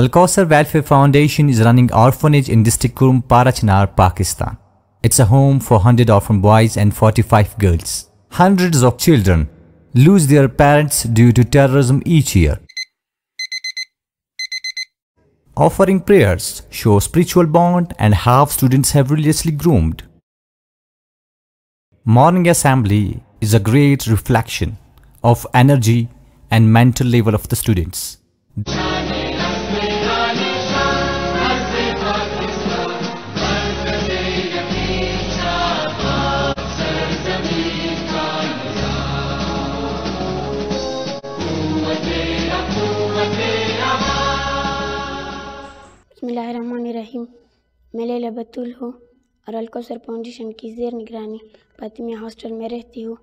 Alcosar Welfare Foundation is running orphanage in District Parachinar, Pakistan. It's a home for 100 orphan boys and 45 girls. Hundreds of children lose their parents due to terrorism each year. Offering prayers show spiritual bond and half students have religiously groomed. Morning assembly is a great reflection of energy and mental level of the students. बसमीम मैं लैला बतुल हूँ और अलकोसर foundation की जेर निगरानी Fatima hostel में रहती हूँ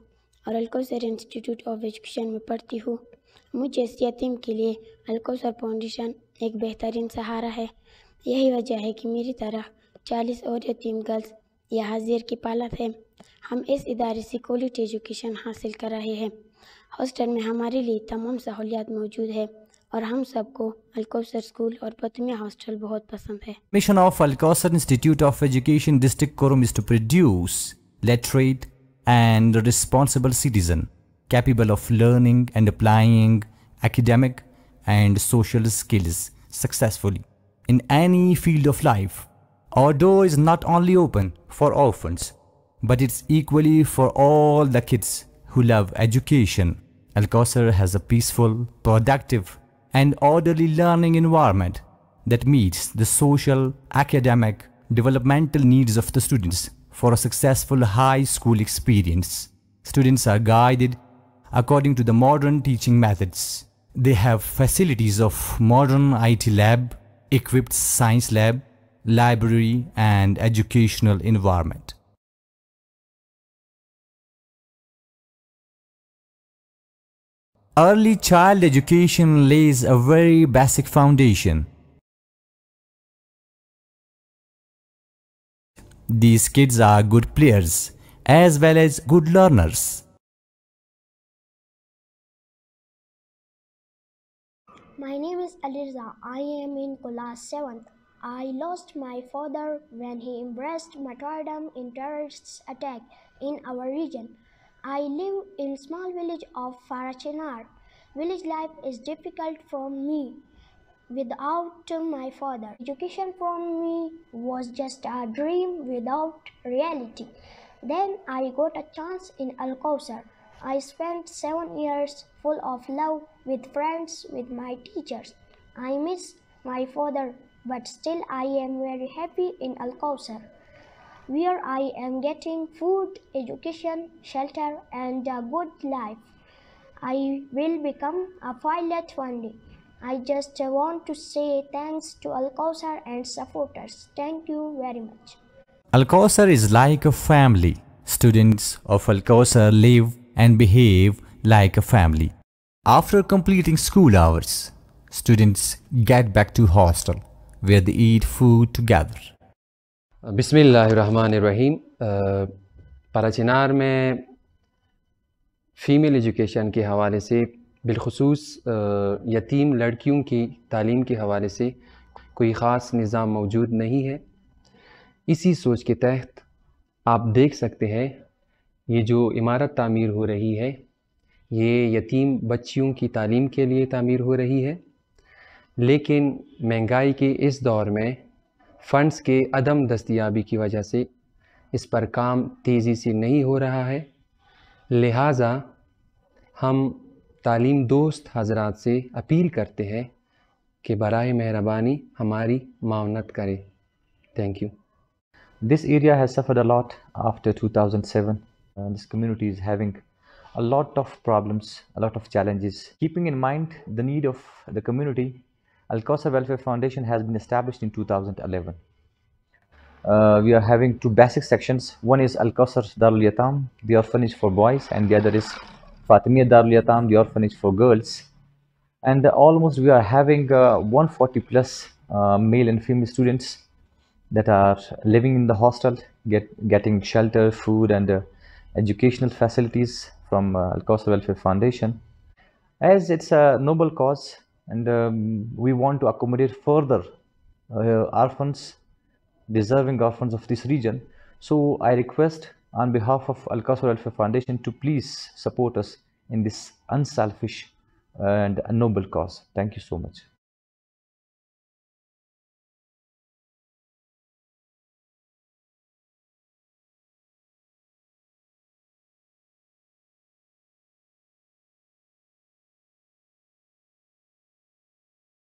और अलकोसर इंस्टीट्यूट ऑफ एजुकेशन में पढ़ती हूँ मुझे इस यतीम के लिए अलकोसर फाउंडेशन एक बेहतरीन सहारा है यही वजह है कि मेरी तरह चालीस और यतीम गर्ल्स यहाँ जेर की पालत है हम इस इदारे से क्वालिटी एजुकेशन हासिल कर रहे हैं हॉस्टल में हमारे लिए तमाम सहूलियात मौजूद है और हम सबको अलकोसर स्कूल और पतमिया हॉस्टल बहुत पसंद है mission of Al Qasr institute of education district Kurram is to produce literate and responsible citizen capable of learning and applying academic and social skills successfully in any field of life Our door is not only open for orphans, but it's equally for all the kids who love education. Alcocer has a peaceful, productive, and orderly learning environment that meets the social, academic, developmental needs of the students for a successful high school experience. Students are guided according to the modern teaching methods. They have facilities of modern IT lab, equipped science lab, library and educational environment. Early child education lays a very basic foundation. These kids are good players as well as good learners. My name is Alirza. I am in class 7th. I lost my father when he embraced martyrdom in terrorist attack in our region. I live in small village of Farachenar. Village life is difficult for me without my father. Education for me was just a dream without reality. Then I got a chance in Al I spent seven years full of love with friends, with my teachers. I miss my father, but still I am very happy in Al where I am getting food, education, shelter, and a good life. I will become a pilot one day. I just want to say thanks to Al and supporters. Thank you very much. Al is like a family. Students of Al live and behave like a family. After completing school hours, students get back to hostel where they eat food together. Rahim Parachinar में female education के हवाले से बिलखसूस यतीम लड़कियों की तालीम के हवाले से कोई ख़ास निज़ाम मौजूद नहीं है इसी सोच के तहत आप देख सकते हैं ये जो इमारत तामीर हो रही है ये यतीम बच्चियों की तालीम के लिए तामीर हो रही है लेकिन महंगाई के इस दौर में फंड्स के अदम दस्तियाबी की वजह से इस पर काम तेज़ी से नहीं हो रहा है लिहाजा हम तालीम दोस्त हजरात से अपील करते हैं कि बर मेहरबानी हमारी मावनत करें thank you this area has suffer a lot after two thousand seven this community is having a lot of problems a lot of challenges keeping in mind the need of the community Al Qasr Welfare Foundation has been established in 2011. Uh, we are having two basic sections. One is Al-Qasr Darul Yatam, the orphanage for boys, and the other is Fatimiyya Darul Yatam, the orphanage for girls. And uh, almost we are having uh, 140 plus uh, male and female students that are living in the hostel, get, getting shelter, food, and uh, educational facilities from uh, Al-Qasr Welfare Foundation. As it's a noble cause, and um, we want to accommodate further uh, orphans, deserving orphans of this region. So I request on behalf of Al-Qasr Welfare Foundation to please support us in this unselfish and noble cause. Thank you so much.